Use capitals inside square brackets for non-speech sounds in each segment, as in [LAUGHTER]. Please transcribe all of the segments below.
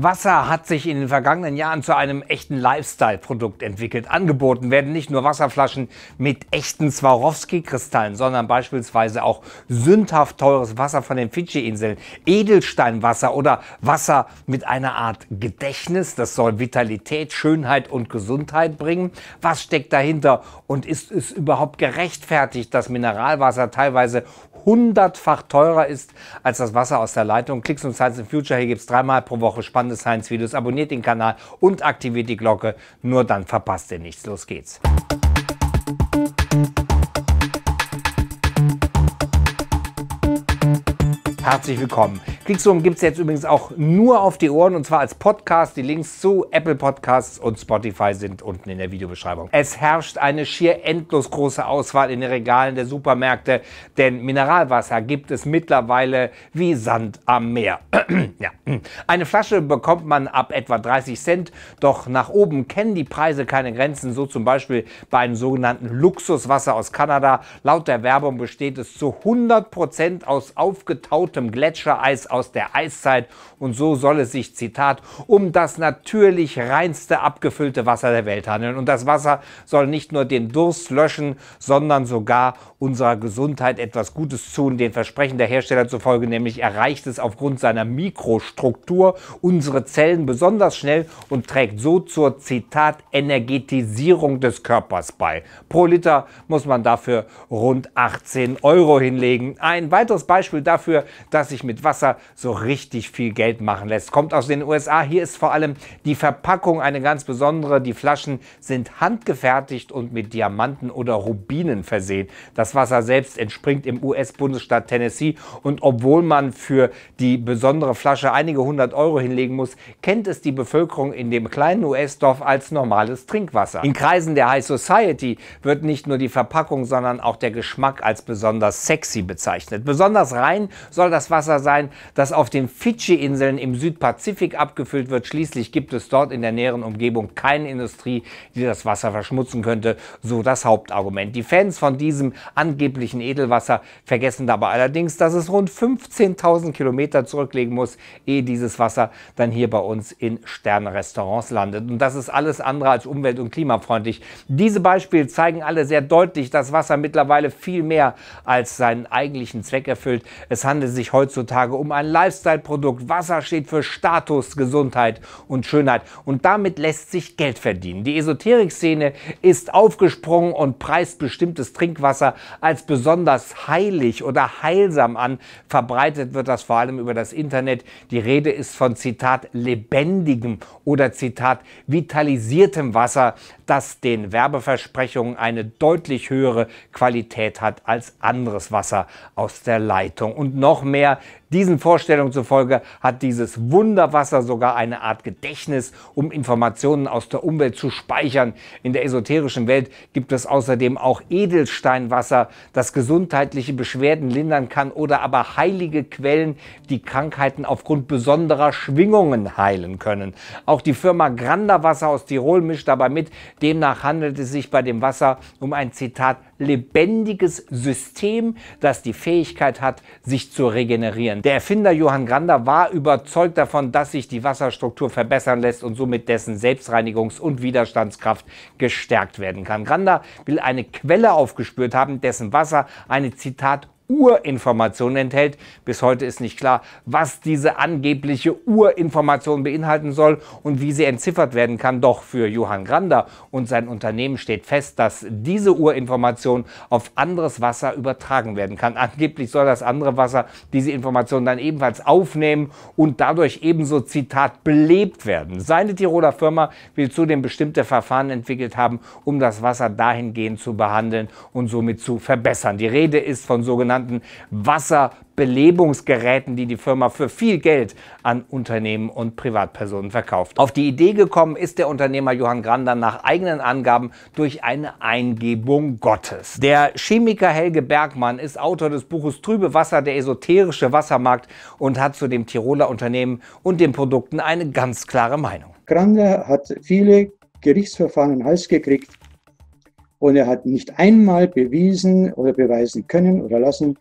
Wasser hat sich in den vergangenen Jahren zu einem echten Lifestyle-Produkt entwickelt. Angeboten werden nicht nur Wasserflaschen mit echten Swarovski-Kristallen, sondern beispielsweise auch sündhaft teures Wasser von den Fidschi-Inseln, Edelsteinwasser oder Wasser mit einer Art Gedächtnis. Das soll Vitalität, Schönheit und Gesundheit bringen. Was steckt dahinter und ist es überhaupt gerechtfertigt, dass Mineralwasser teilweise hundertfach teurer ist als das Wasser aus der Leitung. Klicks und Science in Future, hier gibt es dreimal pro Woche spannende Science-Videos. Abonniert den Kanal und aktiviert die Glocke, nur dann verpasst ihr nichts. Los geht's. Herzlich willkommen. Klicksum gibt es jetzt übrigens auch nur auf die Ohren und zwar als Podcast. Die Links zu Apple Podcasts und Spotify sind unten in der Videobeschreibung. Es herrscht eine schier endlos große Auswahl in den Regalen der Supermärkte, denn Mineralwasser gibt es mittlerweile wie Sand am Meer. [CLEARS THROAT] ja. Eine Flasche bekommt man ab etwa 30 Cent, doch nach oben kennen die Preise keine Grenzen, so zum Beispiel bei einem sogenannten Luxuswasser aus Kanada. Laut der Werbung besteht es zu 100% Prozent aus aufgetautem Gletschereis aus aus der Eiszeit und so soll es sich, Zitat, um das natürlich reinste abgefüllte Wasser der Welt handeln. Und das Wasser soll nicht nur den Durst löschen, sondern sogar unserer Gesundheit etwas Gutes tun. Den Versprechen der Hersteller zufolge nämlich erreicht es aufgrund seiner Mikrostruktur unsere Zellen besonders schnell und trägt so zur, Zitat, Energetisierung des Körpers bei. Pro Liter muss man dafür rund 18 Euro hinlegen. Ein weiteres Beispiel dafür, dass sich mit Wasser so richtig viel Geld machen lässt. Kommt aus den USA. Hier ist vor allem die Verpackung eine ganz besondere. Die Flaschen sind handgefertigt und mit Diamanten oder Rubinen versehen. Das Wasser selbst entspringt im US-Bundesstaat Tennessee. Und obwohl man für die besondere Flasche einige hundert Euro hinlegen muss, kennt es die Bevölkerung in dem kleinen US-Dorf als normales Trinkwasser. In Kreisen der High Society wird nicht nur die Verpackung, sondern auch der Geschmack als besonders sexy bezeichnet. Besonders rein soll das Wasser sein, das auf den Fidschi-Inseln im Südpazifik abgefüllt wird. Schließlich gibt es dort in der näheren Umgebung keine Industrie, die das Wasser verschmutzen könnte, so das Hauptargument. Die Fans von diesem angeblichen Edelwasser vergessen dabei allerdings, dass es rund 15.000 Kilometer zurücklegen muss, ehe dieses Wasser dann hier bei uns in Sternrestaurants landet. Und das ist alles andere als umwelt- und klimafreundlich. Diese Beispiele zeigen alle sehr deutlich, dass Wasser mittlerweile viel mehr als seinen eigentlichen Zweck erfüllt. Es handelt sich heutzutage um ein ein Lifestyle-Produkt. Wasser steht für Status, Gesundheit und Schönheit. Und damit lässt sich Geld verdienen. Die Esoterik-Szene ist aufgesprungen und preist bestimmtes Trinkwasser als besonders heilig oder heilsam an. Verbreitet wird das vor allem über das Internet. Die Rede ist von Zitat lebendigem oder Zitat vitalisiertem Wasser, das den Werbeversprechungen eine deutlich höhere Qualität hat als anderes Wasser aus der Leitung. Und noch mehr, diesen Vorstellungen zufolge hat dieses Wunderwasser sogar eine Art Gedächtnis, um Informationen aus der Umwelt zu speichern. In der esoterischen Welt gibt es außerdem auch Edelsteinwasser, das gesundheitliche Beschwerden lindern kann oder aber heilige Quellen, die Krankheiten aufgrund besonderer Schwingungen heilen können. Auch die Firma Granderwasser aus Tirol mischt dabei mit. Demnach handelt es sich bei dem Wasser um ein Zitat lebendiges System, das die Fähigkeit hat, sich zu regenerieren. Der Erfinder Johann Grander war überzeugt davon, dass sich die Wasserstruktur verbessern lässt und somit dessen Selbstreinigungs- und Widerstandskraft gestärkt werden kann. Grander will eine Quelle aufgespürt haben, dessen Wasser eine Zitat Urinformation enthält. Bis heute ist nicht klar, was diese angebliche Urinformation beinhalten soll und wie sie entziffert werden kann. Doch für Johann Grander und sein Unternehmen steht fest, dass diese Urinformation auf anderes Wasser übertragen werden kann. Angeblich soll das andere Wasser diese Information dann ebenfalls aufnehmen und dadurch ebenso, Zitat, belebt werden. Seine Tiroler Firma will zudem bestimmte Verfahren entwickelt haben, um das Wasser dahingehend zu behandeln und somit zu verbessern. Die Rede ist von sogenannten sogenannten Wasserbelebungsgeräten, die die Firma für viel Geld an Unternehmen und Privatpersonen verkauft. Auf die Idee gekommen ist der Unternehmer Johann Grander nach eigenen Angaben durch eine Eingebung Gottes. Der Chemiker Helge Bergmann ist Autor des Buches Trübe Wasser, der esoterische Wassermarkt und hat zu dem Tiroler Unternehmen und den Produkten eine ganz klare Meinung. Grander hat viele Gerichtsverfahren heiß gekriegt, und er hat nicht einmal bewiesen oder beweisen können oder lassen,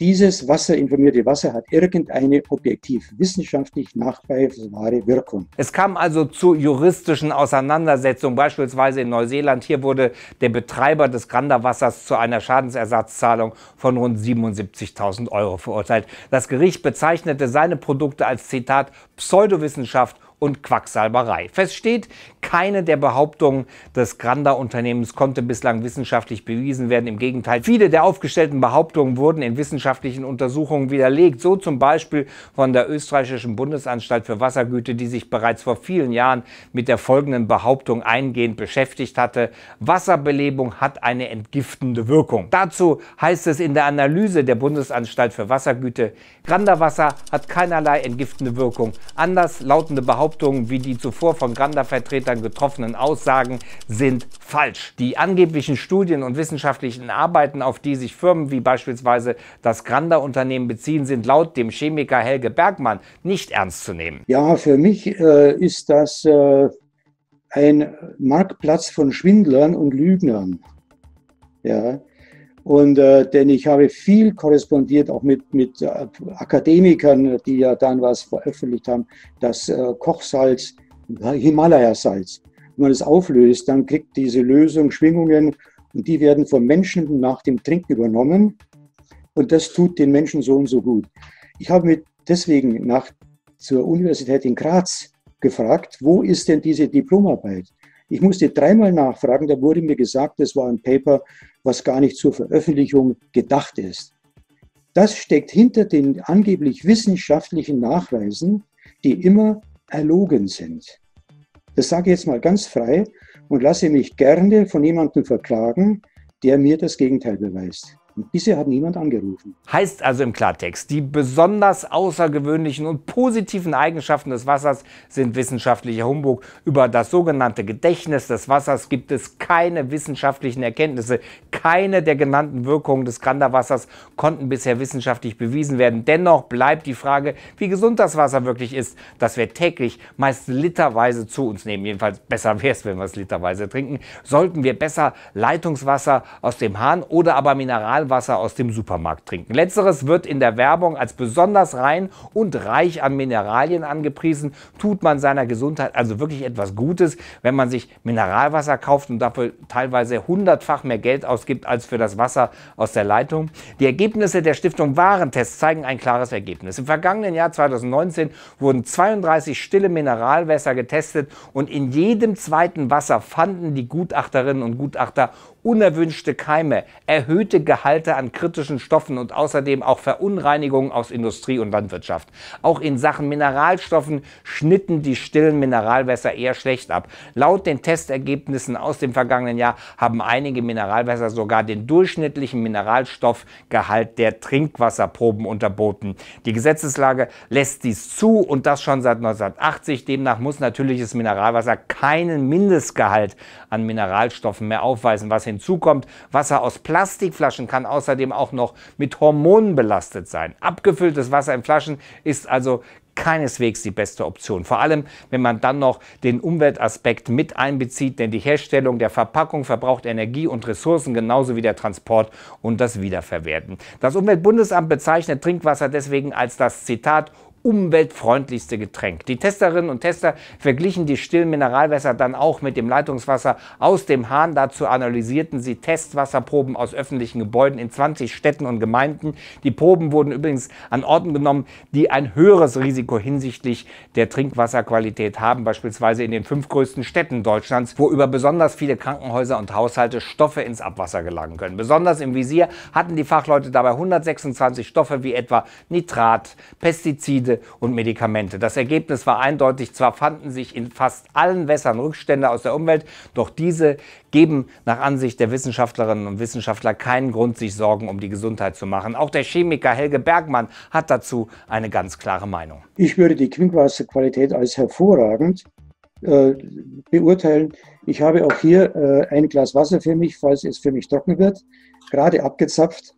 dieses Wasser, informierte Wasser hat irgendeine objektiv wissenschaftlich nachweisbare Wirkung. Es kam also zu juristischen Auseinandersetzungen, beispielsweise in Neuseeland. Hier wurde der Betreiber des Granderwassers zu einer Schadensersatzzahlung von rund 77.000 Euro verurteilt. Das Gericht bezeichnete seine Produkte als Zitat Pseudowissenschaft und Quacksalberei. Fest steht, keine der Behauptungen des Granda-Unternehmens konnte bislang wissenschaftlich bewiesen werden. Im Gegenteil, viele der aufgestellten Behauptungen wurden in wissenschaftlichen Untersuchungen widerlegt. So zum Beispiel von der österreichischen Bundesanstalt für Wassergüte, die sich bereits vor vielen Jahren mit der folgenden Behauptung eingehend beschäftigt hatte. Wasserbelebung hat eine entgiftende Wirkung. Dazu heißt es in der Analyse der Bundesanstalt für Wassergüte, Granda Wasser hat keinerlei entgiftende Wirkung. Anders lautende Behauptungen Behauptungen wie die zuvor von Granda-Vertretern getroffenen Aussagen sind falsch. Die angeblichen Studien und wissenschaftlichen Arbeiten, auf die sich Firmen wie beispielsweise das Granda-Unternehmen beziehen, sind laut dem Chemiker Helge Bergmann nicht ernst zu nehmen. Ja, für mich äh, ist das äh, ein Marktplatz von Schwindlern und Lügnern. Ja, und äh, denn ich habe viel korrespondiert, auch mit, mit äh, Akademikern, die ja dann was veröffentlicht haben, dass äh, Kochsalz, Himalaya-Salz. Wenn man es auflöst, dann kriegt diese Lösung Schwingungen und die werden von Menschen nach dem Trinken übernommen. Und das tut den Menschen so und so gut. Ich habe mich deswegen nach zur Universität in Graz gefragt, wo ist denn diese Diplomarbeit? Ich musste dreimal nachfragen, da wurde mir gesagt, das war ein Paper, was gar nicht zur Veröffentlichung gedacht ist. Das steckt hinter den angeblich wissenschaftlichen Nachweisen, die immer erlogen sind. Das sage ich jetzt mal ganz frei und lasse mich gerne von jemandem verklagen, der mir das Gegenteil beweist. Bisher hat niemand angerufen. Heißt also im Klartext, die besonders außergewöhnlichen und positiven Eigenschaften des Wassers sind wissenschaftlicher Humbug. Über das sogenannte Gedächtnis des Wassers gibt es keine wissenschaftlichen Erkenntnisse. Keine der genannten Wirkungen des Granderwassers konnten bisher wissenschaftlich bewiesen werden. Dennoch bleibt die Frage, wie gesund das Wasser wirklich ist, das wir täglich meist literweise zu uns nehmen. Jedenfalls besser wäre es, wenn wir es literweise trinken. Sollten wir besser Leitungswasser aus dem Hahn oder aber Mineral Mineralwasser aus dem Supermarkt trinken. Letzteres wird in der Werbung als besonders rein und reich an Mineralien angepriesen. Tut man seiner Gesundheit also wirklich etwas Gutes, wenn man sich Mineralwasser kauft und dafür teilweise hundertfach mehr Geld ausgibt als für das Wasser aus der Leitung? Die Ergebnisse der Stiftung Warentest zeigen ein klares Ergebnis. Im vergangenen Jahr 2019 wurden 32 stille Mineralwässer getestet und in jedem zweiten Wasser fanden die Gutachterinnen und Gutachter unerwünschte Keime, erhöhte Gehalte an kritischen Stoffen und außerdem auch Verunreinigungen aus Industrie und Landwirtschaft. Auch in Sachen Mineralstoffen schnitten die stillen Mineralwässer eher schlecht ab. Laut den Testergebnissen aus dem vergangenen Jahr haben einige Mineralwässer sogar den durchschnittlichen Mineralstoffgehalt der Trinkwasserproben unterboten. Die Gesetzeslage lässt dies zu und das schon seit 1980. Demnach muss natürliches Mineralwasser keinen Mindestgehalt an Mineralstoffen mehr aufweisen, was hinzukommt. Wasser aus Plastikflaschen kann außerdem auch noch mit Hormonen belastet sein. Abgefülltes Wasser in Flaschen ist also keineswegs die beste Option. Vor allem, wenn man dann noch den Umweltaspekt mit einbezieht, denn die Herstellung der Verpackung verbraucht Energie und Ressourcen genauso wie der Transport und das Wiederverwerten. Das Umweltbundesamt bezeichnet Trinkwasser deswegen als das Zitat umweltfreundlichste Getränk. Die Testerinnen und Tester verglichen die stillen Mineralwässer dann auch mit dem Leitungswasser aus dem Hahn. Dazu analysierten sie Testwasserproben aus öffentlichen Gebäuden in 20 Städten und Gemeinden. Die Proben wurden übrigens an Orten genommen, die ein höheres Risiko hinsichtlich der Trinkwasserqualität haben, beispielsweise in den fünf größten Städten Deutschlands, wo über besonders viele Krankenhäuser und Haushalte Stoffe ins Abwasser gelangen können. Besonders im Visier hatten die Fachleute dabei 126 Stoffe wie etwa Nitrat, Pestizide, Medikamente und Medikamente. Das Ergebnis war eindeutig, zwar fanden sich in fast allen Wässern Rückstände aus der Umwelt, doch diese geben nach Ansicht der Wissenschaftlerinnen und Wissenschaftler keinen Grund, sich Sorgen um die Gesundheit zu machen. Auch der Chemiker Helge Bergmann hat dazu eine ganz klare Meinung. Ich würde die Quickwasserqualität als hervorragend äh, beurteilen. Ich habe auch hier äh, ein Glas Wasser für mich, falls es für mich trocken wird, gerade abgezapft.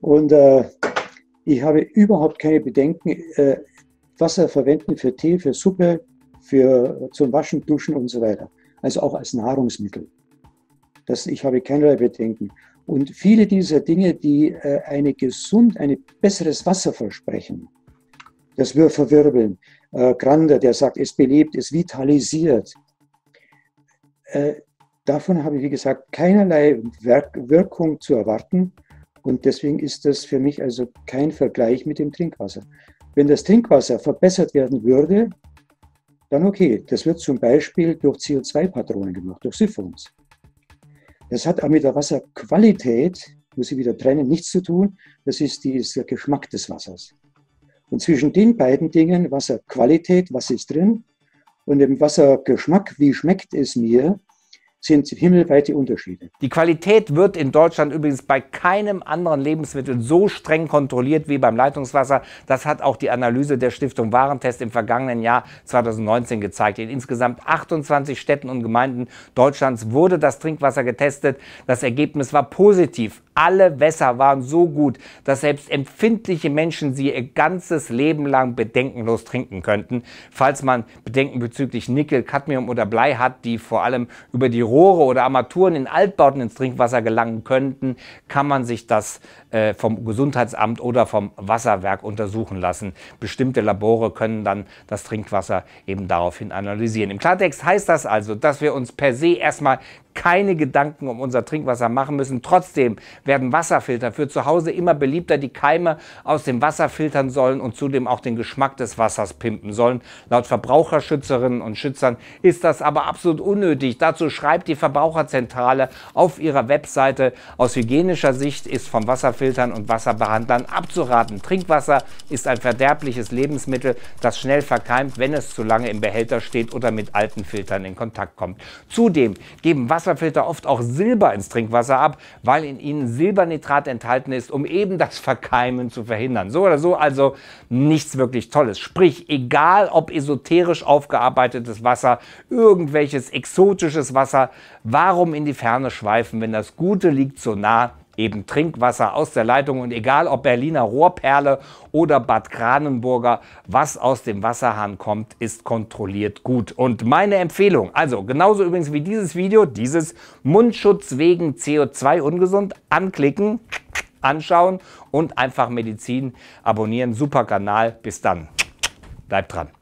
Und äh, ich habe überhaupt keine Bedenken, äh, Wasser verwenden für Tee, für Suppe, für, zum Waschen, Duschen und so weiter. Also auch als Nahrungsmittel. Das, ich habe keinerlei Bedenken. Und viele dieser Dinge, die äh, eine gesund, ein besseres Wasser versprechen, das wir verwirbeln. Äh, Grander, der sagt, es belebt, es vitalisiert. Äh, davon habe ich, wie gesagt, keinerlei Werk Wirkung zu erwarten. Und deswegen ist das für mich also kein Vergleich mit dem Trinkwasser. Wenn das Trinkwasser verbessert werden würde, dann okay. Das wird zum Beispiel durch CO2-Patronen gemacht, durch Siphons. Das hat aber mit der Wasserqualität, muss ich wieder trennen, nichts zu tun. Das ist, die, der Geschmack des Wassers. Und zwischen den beiden Dingen, Wasserqualität, was ist drin, und dem Wassergeschmack, wie schmeckt es mir, sind, sind himmelweite Unterschiede. Die Qualität wird in Deutschland übrigens bei keinem anderen Lebensmittel so streng kontrolliert wie beim Leitungswasser. Das hat auch die Analyse der Stiftung Warentest im vergangenen Jahr 2019 gezeigt. In insgesamt 28 Städten und Gemeinden Deutschlands wurde das Trinkwasser getestet. Das Ergebnis war positiv. Alle Wässer waren so gut, dass selbst empfindliche Menschen sie ihr ganzes Leben lang bedenkenlos trinken könnten, falls man Bedenken bezüglich Nickel, Cadmium oder Blei hat, die vor allem über die Rohre oder Armaturen in Altbauten ins Trinkwasser gelangen könnten, kann man sich das äh, vom Gesundheitsamt oder vom Wasserwerk untersuchen lassen. Bestimmte Labore können dann das Trinkwasser eben daraufhin analysieren. Im Klartext heißt das also, dass wir uns per se erstmal keine Gedanken um unser Trinkwasser machen müssen. Trotzdem werden Wasserfilter für zu Hause immer beliebter, die Keime aus dem Wasser filtern sollen und zudem auch den Geschmack des Wassers pimpen sollen. Laut Verbraucherschützerinnen und Schützern ist das aber absolut unnötig. Dazu schreibt die Verbraucherzentrale auf ihrer Webseite, aus hygienischer Sicht ist von Wasserfiltern und Wasserbehandlern abzuraten. Trinkwasser ist ein verderbliches Lebensmittel, das schnell verkeimt, wenn es zu lange im Behälter steht oder mit alten Filtern in Kontakt kommt. Zudem geben Wasser Wasserfilter oft auch Silber ins Trinkwasser ab, weil in ihnen Silbernitrat enthalten ist, um eben das Verkeimen zu verhindern. So oder so also nichts wirklich Tolles. Sprich, egal ob esoterisch aufgearbeitetes Wasser, irgendwelches exotisches Wasser, warum in die Ferne schweifen, wenn das Gute liegt so nah eben Trinkwasser aus der Leitung und egal ob Berliner Rohrperle oder Bad Kranenburger, was aus dem Wasserhahn kommt, ist kontrolliert gut. Und meine Empfehlung, also genauso übrigens wie dieses Video, dieses Mundschutz wegen CO2 ungesund anklicken, anschauen und einfach Medizin abonnieren. Super Kanal, bis dann. Bleibt dran.